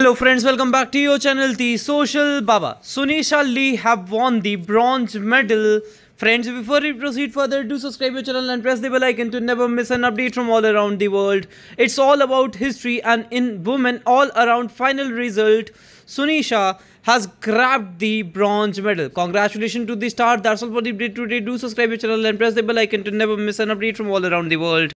Hello friends, welcome back to your channel The Social Baba. Sunisha Lee have won the bronze medal. Friends, before we proceed further, do subscribe your channel and press the bell icon to never miss an update from all around the world. It's all about history and in women all around final result, Sunisha has grabbed the bronze medal. Congratulations to the star. That's all for the update today. Do subscribe your channel and press the bell icon to never miss an update from all around the world.